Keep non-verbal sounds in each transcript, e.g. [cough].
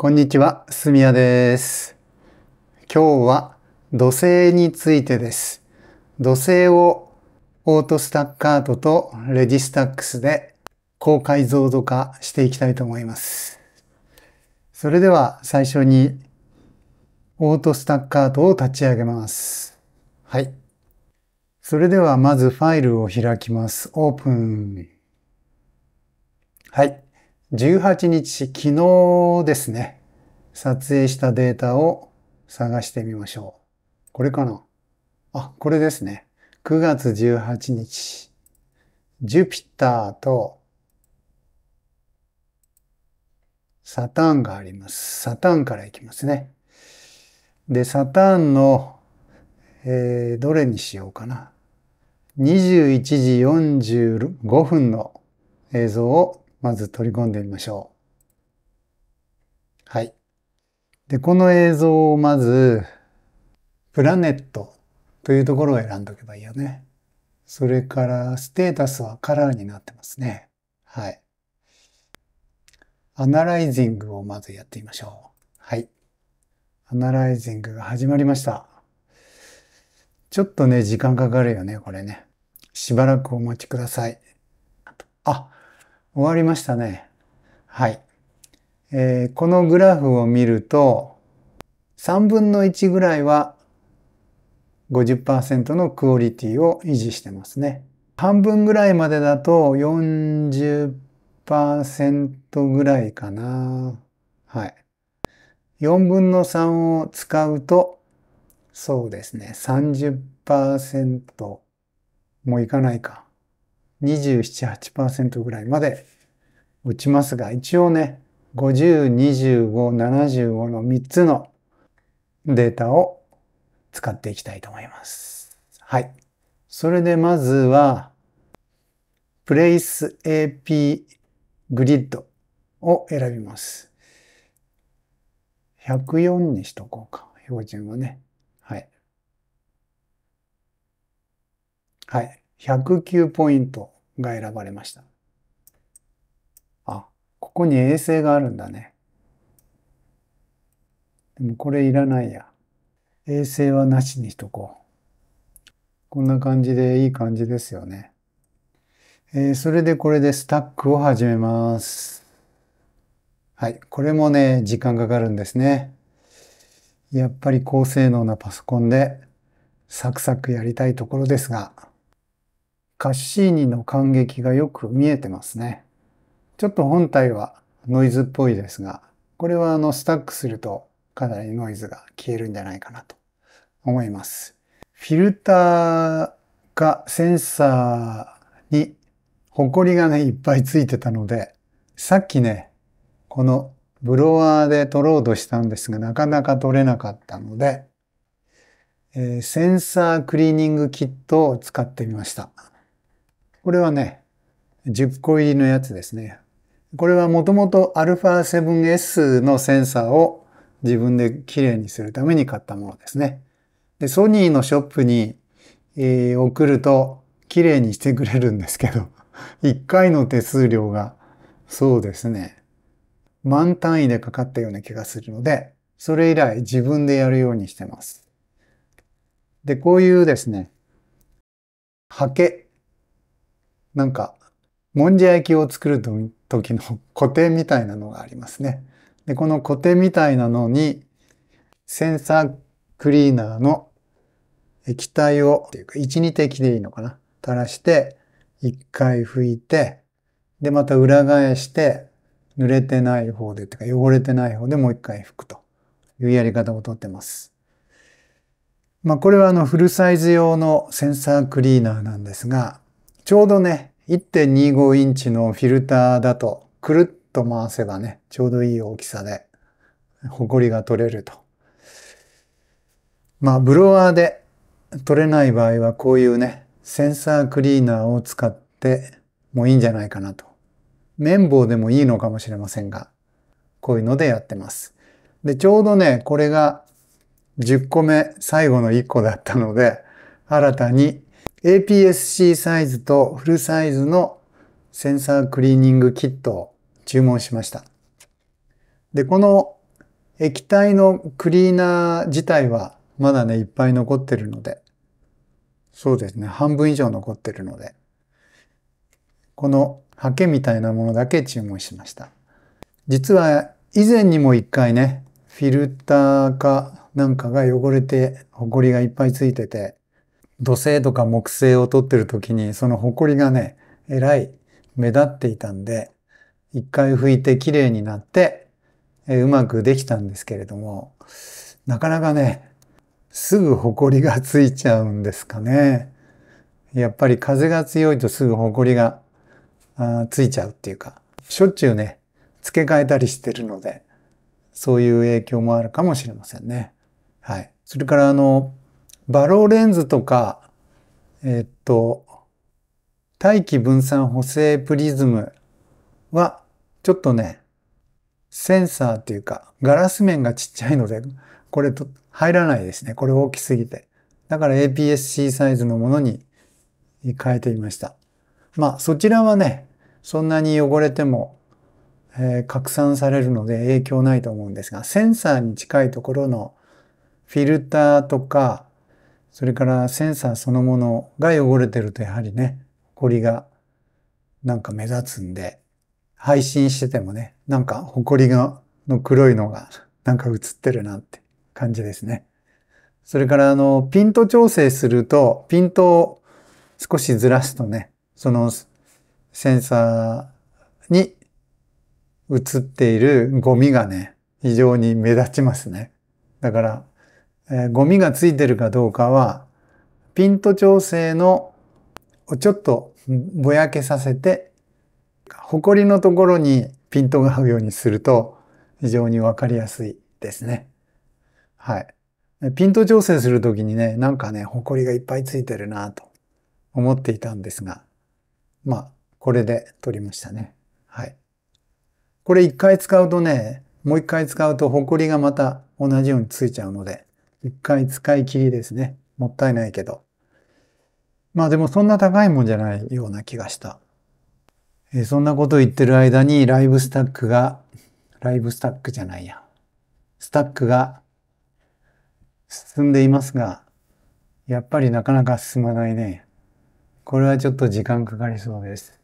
こんにちは、すみやです。今日は土星についてです。土星をオートスタッカートとレジスタックスで高解像度化していきたいと思います。それでは最初にオートスタッカートを立ち上げます。はい。それではまずファイルを開きます。オープン。はい。18日、昨日ですね、撮影したデータを探してみましょう。これかなあ、これですね。9月18日、ジュピターとサターンがあります。サターンからいきますね。で、サターンの、えー、どれにしようかな。21時45分の映像をまず取り込んでみましょう。はい。で、この映像をまず、プラネットというところを選んどけばいいよね。それから、ステータスはカラーになってますね。はい。アナライジングをまずやってみましょう。はい。アナライジングが始まりました。ちょっとね、時間かかるよね、これね。しばらくお待ちください。あ、終わりましたね。はい。えー、このグラフを見ると、3分の1ぐらいは50%のクオリティを維持してますね。半分ぐらいまでだと40%ぐらいかな。はい。4分の3を使うと、そうですね、30%もいかないか。27、8%ぐらいまで打ちますが、一応ね、50、25、75の3つのデータを使っていきたいと思います。はい。それでまずは、プレイス AP グリッドを選びます。104にしとこうか、標準はね。はい。はい。109ポイントが選ばれました。あ、ここに衛星があるんだね。でもこれいらないや。衛星はなしにしとこう。こんな感じでいい感じですよね。えー、それでこれでスタックを始めます。はい。これもね、時間かかるんですね。やっぱり高性能なパソコンでサクサクやりたいところですが。カッシーニの感激がよく見えてますね。ちょっと本体はノイズっぽいですが、これはあのスタックするとかなりノイズが消えるんじゃないかなと思います。フィルターがセンサーにホコリがね、いっぱいついてたので、さっきね、このブロワーで取ろうとしたんですが、なかなか取れなかったので、えー、センサークリーニングキットを使ってみました。これはね、10個入りのやつですね。これはもともと α7S のセンサーを自分で綺麗にするために買ったものですね。で、ソニーのショップに、えー、送ると綺麗にしてくれるんですけど、1 [laughs] 回の手数料が、そうですね、万単位でかかったような気がするので、それ以来自分でやるようにしてます。で、こういうですね、ハケなんか、もんじゃ焼きを作る時の固定みたいなのがありますね。で、この固定みたいなのに、センサークリーナーの液体を、というか、1、2滴でいいのかな垂らして、一回拭いて、で、また裏返して、濡れてない方で、とか汚れてない方でもう一回拭くというやり方をとってます。まあ、これはあのフルサイズ用のセンサークリーナーなんですが、ちょうどね、1.25インチのフィルターだとくるっと回せばね、ちょうどいい大きさで、ホコリが取れると。まあ、ブロワーで取れない場合はこういうね、センサークリーナーを使ってもいいんじゃないかなと。綿棒でもいいのかもしれませんが、こういうのでやってます。で、ちょうどね、これが10個目、最後の1個だったので、新たに APS-C サイズとフルサイズのセンサークリーニングキットを注文しました。で、この液体のクリーナー自体はまだね、いっぱい残ってるので、そうですね、半分以上残ってるので、このハケみたいなものだけ注文しました。実は以前にも一回ね、フィルターかなんかが汚れて、ホコリがいっぱいついてて、土星とか木星を取ってる時に、その埃がね、えらい目立っていたんで、一回拭いて綺麗になって、えうまくできたんですけれども、なかなかね、すぐ埃がついちゃうんですかね。やっぱり風が強いとすぐ埃があついちゃうっていうか、しょっちゅうね、付け替えたりしてるので、そういう影響もあるかもしれませんね。はい。それからあの、バローレンズとか、えっと、大気分散補正プリズムは、ちょっとね、センサーっていうか、ガラス面がちっちゃいので、これと入らないですね。これ大きすぎて。だから APS-C サイズのものに変えてみました。まあ、そちらはね、そんなに汚れても、えー、拡散されるので影響ないと思うんですが、センサーに近いところのフィルターとか、それからセンサーそのものが汚れてるとやはりね、埃がなんか目立つんで、配信しててもね、なんか埃が、の黒いのがなんか映ってるなって感じですね。それからあの、ピント調整すると、ピントを少しずらすとね、そのセンサーに映っているゴミがね、非常に目立ちますね。だから、えゴミがついてるかどうかは、ピント調整の、をちょっとぼやけさせて、ホコリのところにピントが合うようにすると、非常にわかりやすいですね。はい。ピント調整するときにね、なんかね、ホコリがいっぱいついてるなと思っていたんですが、まあ、これで取りましたね。はい。これ一回使うとね、もう一回使うとホコリがまた同じようについちゃうので、一回使い切りですね。もったいないけど。まあでもそんな高いもんじゃないような気がした。えー、そんなこと言ってる間にライブスタックが、ライブスタックじゃないや。スタックが進んでいますが、やっぱりなかなか進まないね。これはちょっと時間かかりそうです。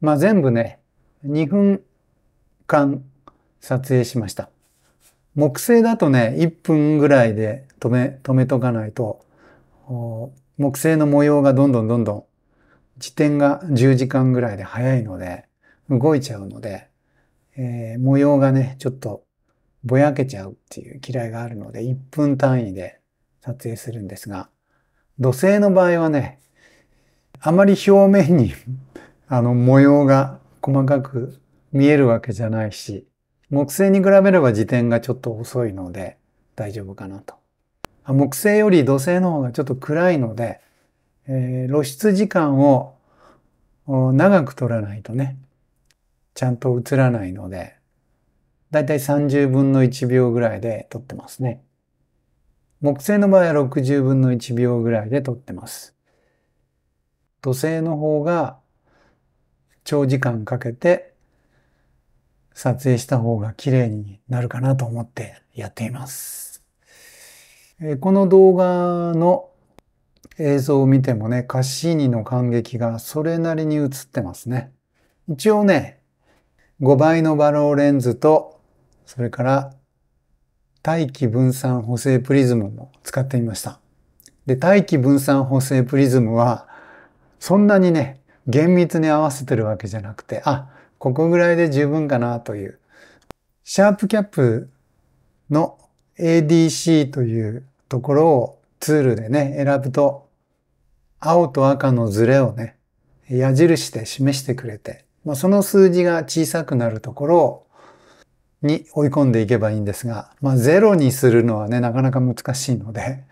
まあ全部ね、2分間撮影しました。木星だとね、1分ぐらいで止め、止めとかないと、木星の模様がどんどんどんどん、時点が10時間ぐらいで早いので、動いちゃうので、えー、模様がね、ちょっとぼやけちゃうっていう嫌いがあるので、1分単位で撮影するんですが、土星の場合はね、あまり表面にあの模様が細かく見えるわけじゃないし、木星に比べれば自転がちょっと遅いので大丈夫かなと。木星より土星の方がちょっと暗いので、えー、露出時間を長く取らないとね、ちゃんと映らないので、だいたい30分の1秒ぐらいで撮ってますね。木星の場合は60分の1秒ぐらいで撮ってます。土星の方が長時間かけて撮影した方が綺麗になるかなと思ってやっています。この動画の映像を見てもね、カッシーニの感激がそれなりに映ってますね。一応ね、5倍のバローレンズと、それから大気分散補正プリズムも使ってみました。で、大気分散補正プリズムは、そんなにね、厳密に合わせてるわけじゃなくて、あ、ここぐらいで十分かなという。シャープキャップの ADC というところをツールでね、選ぶと、青と赤のズレをね、矢印で示してくれて、まあ、その数字が小さくなるところに追い込んでいけばいいんですが、まあ、ゼロにするのはね、なかなか難しいので、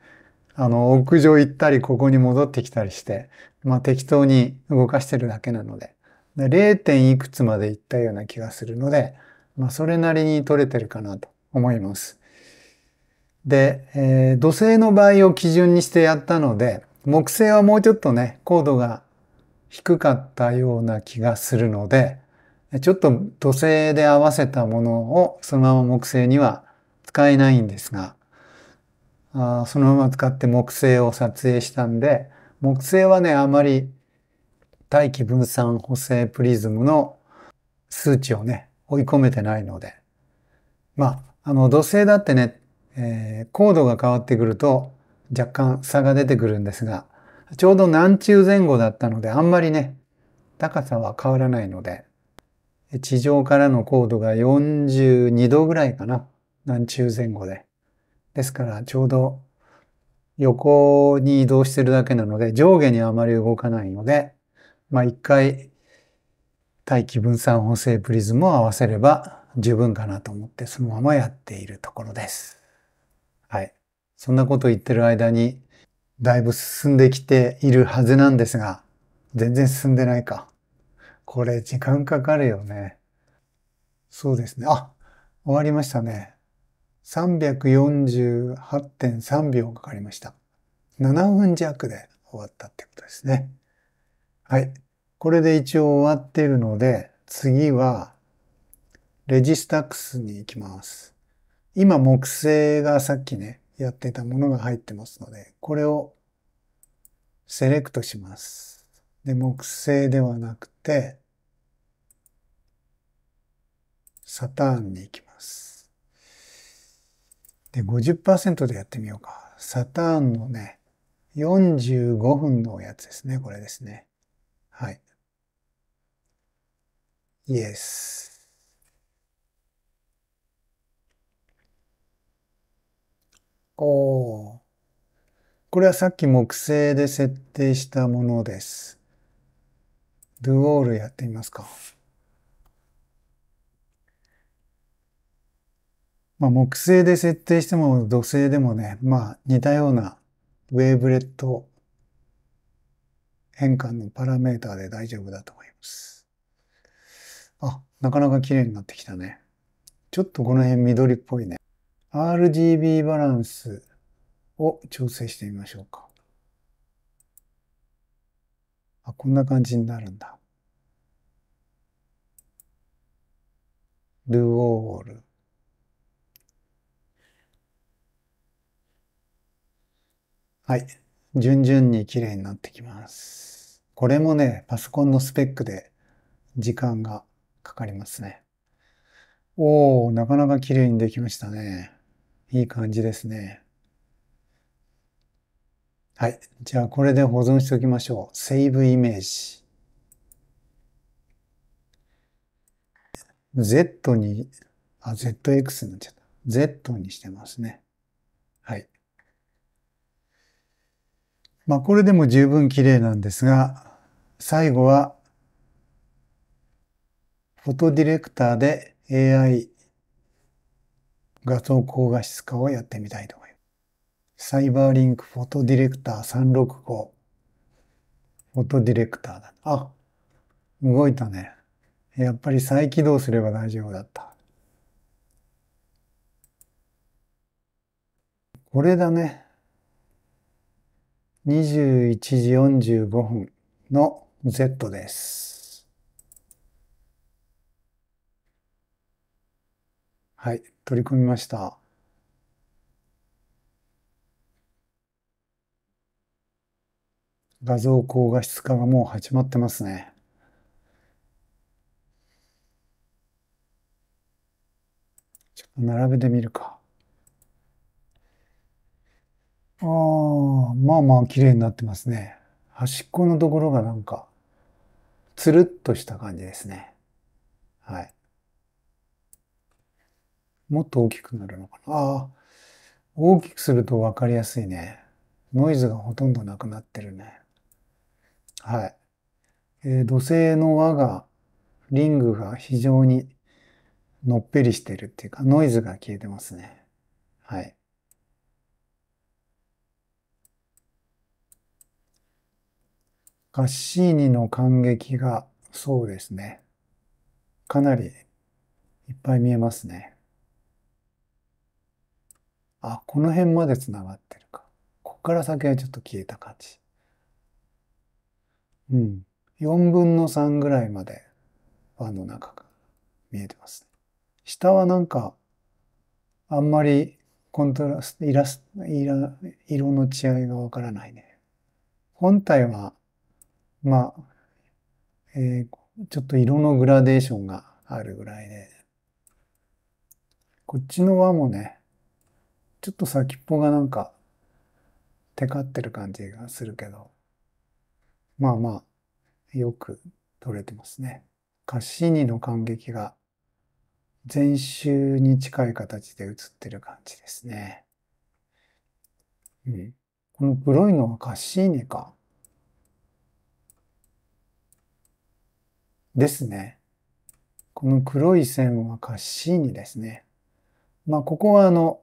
あの、屋上行ったり、ここに戻ってきたりして、まあ、適当に動かしてるだけなので、0. 点いくつまでいったような気がするので、まあ、それなりに取れてるかなと思います。で、えー、土星の場合を基準にしてやったので、木星はもうちょっとね、高度が低かったような気がするので、ちょっと土星で合わせたものをそのまま木星には使えないんですが、あそのまま使って木星を撮影したんで、木星はね、あまり大気分散補正プリズムの数値をね、追い込めてないので。まあ、あの、土星だってね、えー、高度が変わってくると若干差が出てくるんですが、ちょうど南中前後だったので、あんまりね、高さは変わらないので、地上からの高度が42度ぐらいかな。南中前後で。ですから、ちょうど横に移動してるだけなので、上下にあまり動かないので、まあ、一回、大気分散補正プリズムを合わせれば十分かなと思って、そのままやっているところです。はい。そんなこと言ってる間に、だいぶ進んできているはずなんですが、全然進んでないか。これ時間かかるよね。そうですね。あ、終わりましたね。348.3秒かかりました。7分弱で終わったってことですね。はい。これで一応終わっているので、次は、レジスタックスに行きます。今、木製がさっきね、やってたものが入ってますので、これをセレクトします。で、木製ではなくて、サターンに行きます。で、50%でやってみようか。サターンのね、45分のやつですね。これですね。はい。イエス。おお。これはさっき木製で設定したものです。ドゥオールやってみますか。まあ、木製で設定しても土製でもね、まあ似たようなウェーブレット変換のパラメーターで大丈夫だと思います。あ、なかなか綺麗になってきたね。ちょっとこの辺緑っぽいね。RGB バランスを調整してみましょうか。あ、こんな感じになるんだ。ルオール。はい。順々に綺麗になってきます。これもね、パソコンのスペックで時間がかかりますね。おー、なかなか綺麗にできましたね。いい感じですね。はい。じゃあ、これで保存しておきましょう。セーブイメージ。Z に、あ、ZX になっちゃった。Z にしてますね。はい。まあこれでも十分綺麗なんですが、最後は、フォトディレクターで AI 画像高画質化をやってみたいと思います。サイバーリンクフォトディレクター365。フォトディレクターだ。あ、動いたね。やっぱり再起動すれば大丈夫だった。これだね。21時45分の Z です。はい、取り込みました。画像高画質化がもう始まってますね。ちょっと並べてみるか。ああ、まあまあ綺麗になってますね。端っこのところがなんか、つるっとした感じですね。はい。もっと大きくなるのかな。ああ、大きくするとわかりやすいね。ノイズがほとんどなくなってるね。はい。えー、土星の輪が、リングが非常にのっぺりしてるっていうか、ノイズが消えてますね。はい。ガッシーニの感激がそうですね。かなりいっぱい見えますね。あ、この辺まで繋がってるか。こっから先はちょっと消えた感じ。うん。4分の3ぐらいまで輪の中が見えてますね。下はなんか、あんまりコントラスト、イラスイラ色の違いがわからないね。本体はまあ、えー、ちょっと色のグラデーションがあるぐらいで、こっちの輪もね、ちょっと先っぽがなんか、テカってる感じがするけど、まあまあ、よく取れてますね。カッシーニの感激が前週に近い形で映ってる感じですね。うん、この黒いのはカッシーニか。ですね。この黒い線はカッシーニですね。まあ、ここはあの、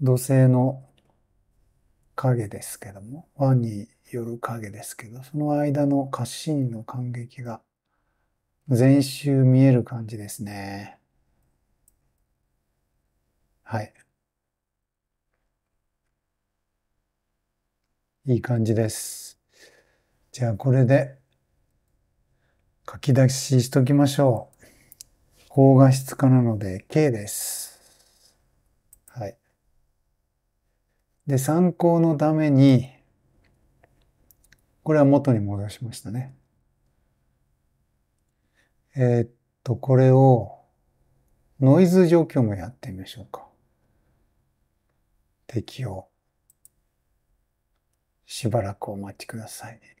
土星の影ですけども、和による影ですけど、その間のカッシーニの感激が全周見える感じですね。はい。いい感じです。じゃあこれで書き出ししときましょう。高画質化なので K です。はい。で、参考のために、これは元に戻しましたね。えー、っと、これをノイズ除去もやってみましょうか。適用。しばらくお待ちくださいね。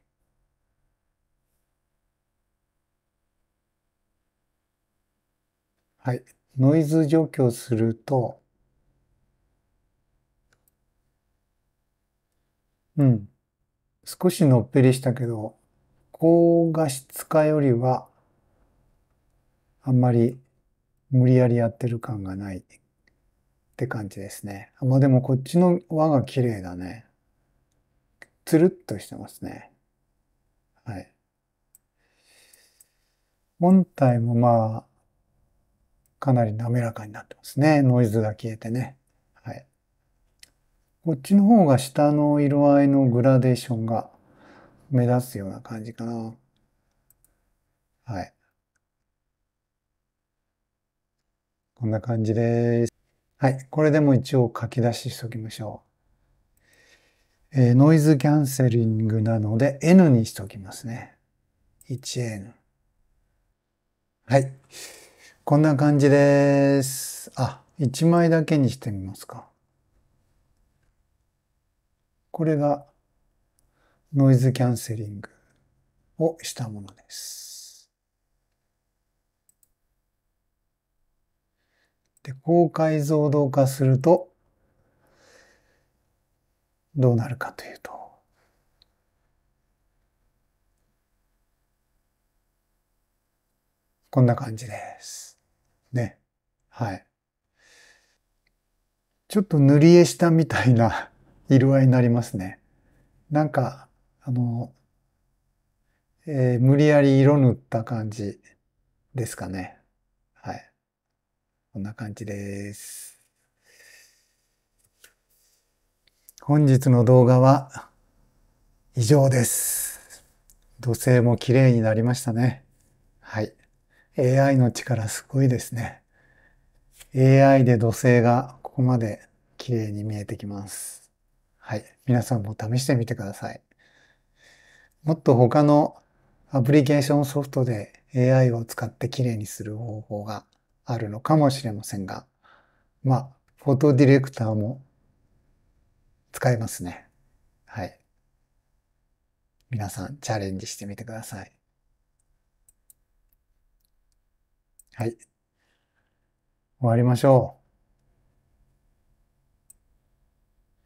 はい。ノイズ除去すると、うん。少しのっぺりしたけど、高画質化よりは、あんまり無理やりやってる感がないって感じですね。まあでもこっちの輪が綺麗だね。つるっとしてますね。はい。本体もまあ、かなり滑らかになってますね。ノイズが消えてね。はい。こっちの方が下の色合いのグラデーションが目立つような感じかな。はい。こんな感じです。はい。これでも一応書き出ししときましょう。えー、ノイズキャンセリングなので N にしときますね。1N。はい。こんな感じです。あ、一枚だけにしてみますか。これがノイズキャンセリングをしたものです。で、高解像度化するとどうなるかというと、こんな感じです。はい。ちょっと塗り絵したみたいな [laughs] 色合いになりますね。なんか、あの、えー、無理やり色塗った感じですかね。はい。こんな感じです。本日の動画は以上です。土星も綺麗になりましたね。はい。AI の力すごいですね。AI で土星がここまで綺麗に見えてきます。はい。皆さんも試してみてください。もっと他のアプリケーションソフトで AI を使って綺麗にする方法があるのかもしれませんが、まあ、フォトディレクターも使えますね。はい。皆さんチャレンジしてみてください。はい。終わりましょ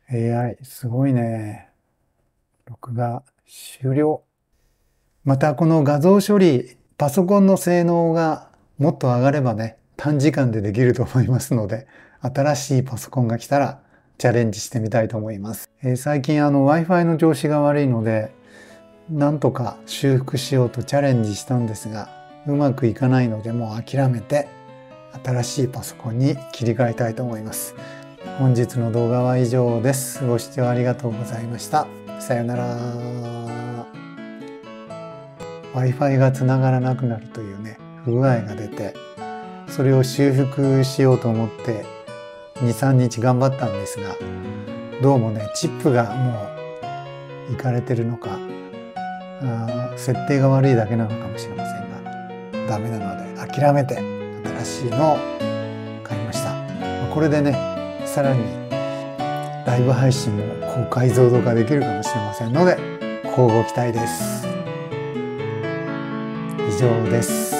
う。AI、すごいね。録画終了。またこの画像処理、パソコンの性能がもっと上がればね、短時間でできると思いますので、新しいパソコンが来たらチャレンジしてみたいと思います。えー、最近あの Wi-Fi の調子が悪いので、なんとか修復しようとチャレンジしたんですが、うまくいかないのでもう諦めて新しいパソコンに切り替えたいと思います。本日の動画は以上です。ご視聴ありがとうございました。さよなら。Wi-Fi がつながらなくなるというね、不具合が出て、それを修復しようと思って、2、3日頑張ったんですが、どうもね、チップがもう、いかれてるのか、あ設定が悪いだけなのかもしれませんが、ダメなので諦めてしいのを買いましたこれでねさらにライブ配信も高解像度化できるかもしれませんので乞うご期待です以上です